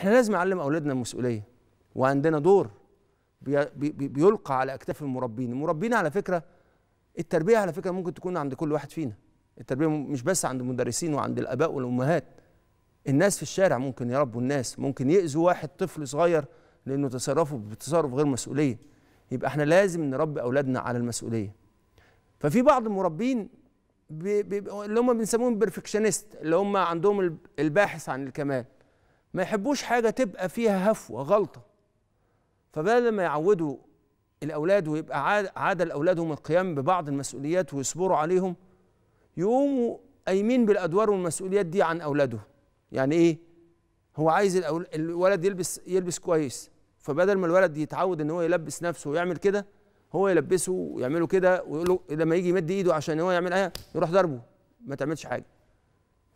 احنا لازم نعلم اولادنا المسؤوليه وعندنا دور بيلقى على اكتاف المربين المربين على فكره التربيه على فكره ممكن تكون عند كل واحد فينا التربيه مش بس عند المدرسين وعند الاباء والامهات الناس في الشارع ممكن يربوا الناس ممكن يأذوا واحد طفل صغير لانه تصرفه بتصرف غير مسؤوليه يبقى احنا لازم نربي اولادنا على المسؤوليه ففي بعض المربين بي بي اللي هم بنسموهم بيرفكشنست اللي هم عندهم الباحث عن الكمال ما يحبوش حاجة تبقى فيها هفوة غلطة فبدل ما يعودوا الأولاد ويبقى عادة لأولادهم القيام ببعض المسؤوليات ويصبروا عليهم يقوموا قايمين بالأدوار والمسؤوليات دي عن أولادهم يعني إيه؟ هو عايز الولد يلبس يلبس كويس فبدل ما الولد يتعود ان هو يلبس نفسه ويعمل كده هو يلبسه ويعمله كده ويقول له لما يجي يمد ايده عشان هو يعمل ايه يروح ضربه ما تعملش حاجه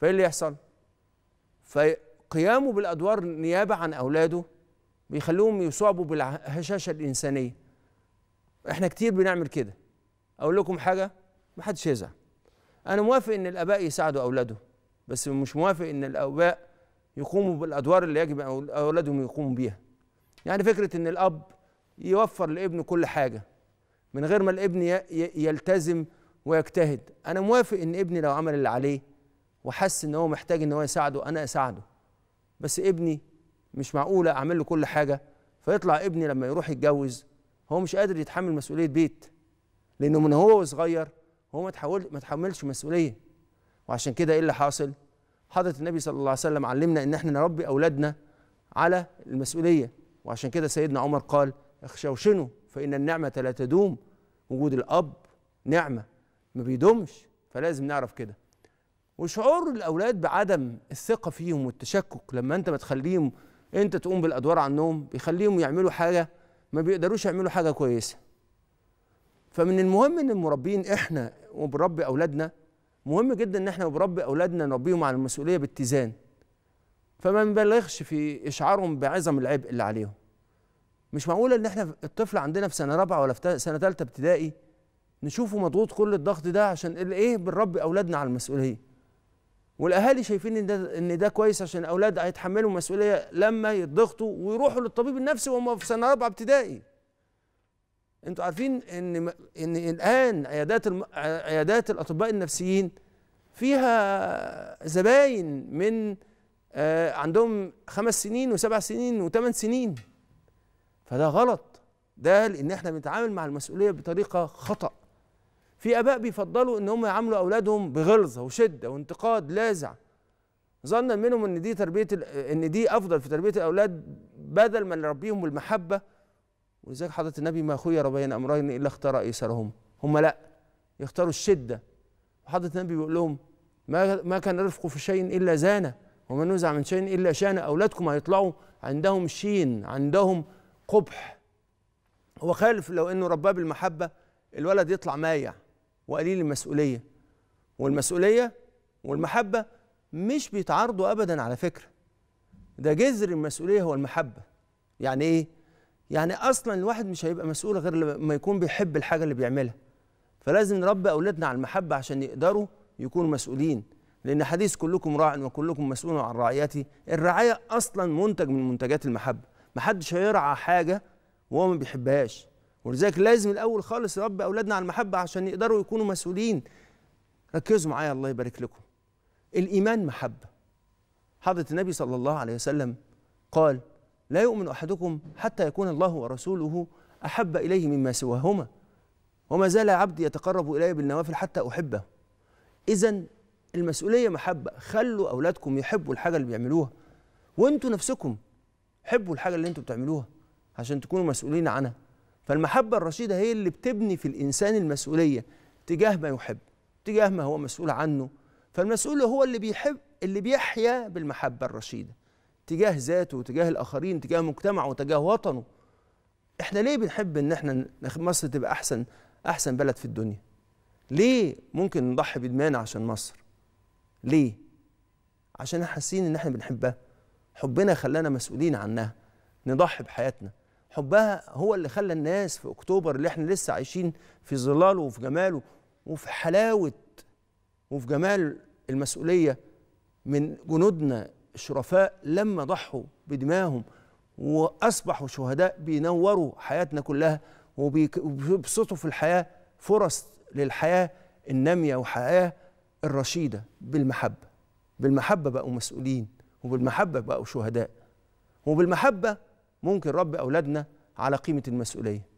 فايه اللي يحصل؟ في قيامه بالادوار نيابه عن اولاده بيخلوهم يصابوا بالهشاشه الانسانيه احنا كتير بنعمل كده اقول لكم حاجه محدش يزعل انا موافق ان الاباء يساعدوا اولاده بس مش موافق ان الاباء يقوموا بالادوار اللي يجب اولادهم يقوموا بيها يعني فكره ان الاب يوفر لابنه كل حاجه من غير ما الابن يلتزم ويجتهد انا موافق ان ابني لو عمل اللي عليه وحس ان هو محتاج ان هو يساعده انا اساعده بس ابني مش معقوله اعمل له كل حاجه فيطلع ابني لما يروح يتجوز هو مش قادر يتحمل مسؤوليه بيت لانه من هو صغير هو ما تحول ما تحملش مسؤوليه وعشان كده ايه اللي حاصل حضره النبي صلى الله عليه وسلم علمنا ان احنا نربي اولادنا على المسؤوليه وعشان كده سيدنا عمر قال اخشوشنوا فان النعمه لا تدوم وجود الاب نعمه ما بيدومش فلازم نعرف كده وشعور الاولاد بعدم الثقه فيهم والتشكك لما انت ما تخليهم انت تقوم بالادوار عنهم بيخليهم يعملوا حاجه ما بيقدروش يعملوا حاجه كويسه فمن المهم ان المربين احنا وبنربي اولادنا مهم جدا ان احنا وبنربي اولادنا نربيهم على المسؤوليه باتزان فما نبالغش في اشعارهم بعظم العبء اللي عليهم مش معقوله ان احنا الطفل عندنا في سنه رابعه ولا في سنه ثالثه ابتدائي نشوفه مضغوط كل الضغط ده عشان ايه بنربي اولادنا على المسؤوليه والاهالي شايفين ان ده ان ده كويس عشان الاولاد هيتحملوا مسؤوليه لما يتضغطوا ويروحوا للطبيب النفسي وهم في سنه رابعه ابتدائي انتوا عارفين ان ان الان عيادات عيادات الاطباء النفسيين فيها زباين من آه، عندهم خمس سنين وسبع سنين وثمان سنين فده غلط ده لان احنا بنتعامل مع المسؤوليه بطريقه خطأ في اباء بيفضلوا ان هم يعاملوا اولادهم بغلظه وشده وانتقاد لاذع ظنا منهم ان دي تربيه ان دي افضل في تربيه الاولاد بدل ما نربيهم بالمحبه ولذلك حضره النبي ما خير بين امرين الا اختار ايسرهم هم لا يختاروا الشده وحضره النبي بيقول لهم ما ما كان رفقه في شيء الا زانه وما نزع من شيء الا شانه اولادكم هيطلعوا عندهم شين عندهم قبح هو خالف لو انه رباه بالمحبه الولد يطلع مايع وقليل المسؤولية والمسؤولية والمحبة مش بيتعارضوا أبدا على فكرة ده جذر المسؤولية هو المحبة يعني إيه؟ يعني أصلا الواحد مش هيبقى مسؤول غير لما يكون بيحب الحاجة اللي بيعملها فلازم نربي أولادنا على المحبة عشان يقدروا يكونوا مسؤولين لأن حديث كلكم راع وكلكم مسؤول عن رعيته الرعاية أصلا منتج من منتجات المحبة محدش هيرعى حاجة وهو ما بيحبهاش ولذلك لازم الاول خالص نربي اولادنا على المحبه عشان يقدروا يكونوا مسؤولين ركزوا معايا الله يبارك لكم الايمان محبه حضره النبي صلى الله عليه وسلم قال لا يؤمن احدكم حتى يكون الله ورسوله احب اليه مما سواهما وما زال عبدي يتقرب الي بالنوافل حتى احبه اذا المسؤوليه محبه خلوا اولادكم يحبوا الحاجه اللي بيعملوها وانتوا نفسكم حبوا الحاجه اللي انتوا بتعملوها عشان تكونوا مسؤولين عنها فالمحبة الرشيدة هي اللي بتبني في الإنسان المسؤولية تجاه ما يحب تجاه ما هو مسؤول عنه فالمسؤول هو اللي بيحب اللي بيحيا بالمحبة الرشيدة تجاه ذاته وتجاه الآخرين تجاه مجتمعه وتجاه وطنه احنا ليه بنحب ان احنا مصر تبقى احسن احسن بلد في الدنيا ليه ممكن نضحي بإدمان عشان مصر ليه عشان حاسين ان احنا بنحبها حبنا خلانا مسؤولين عنها نضحي بحياتنا حبها هو اللي خلى الناس في اكتوبر اللي احنا لسه عايشين في ظلاله وفي جماله وفي حلاوه وفي جمال المسؤوليه من جنودنا الشرفاء لما ضحوا بدمائهم واصبحوا شهداء بينوروا حياتنا كلها وبيبسطوا في الحياه فرص للحياه الناميه وحياه الرشيده بالمحبه بالمحبه بقوا مسؤولين وبالمحبه بقوا شهداء وبالمحبه ممكن ربي أولادنا على قيمة المسؤولية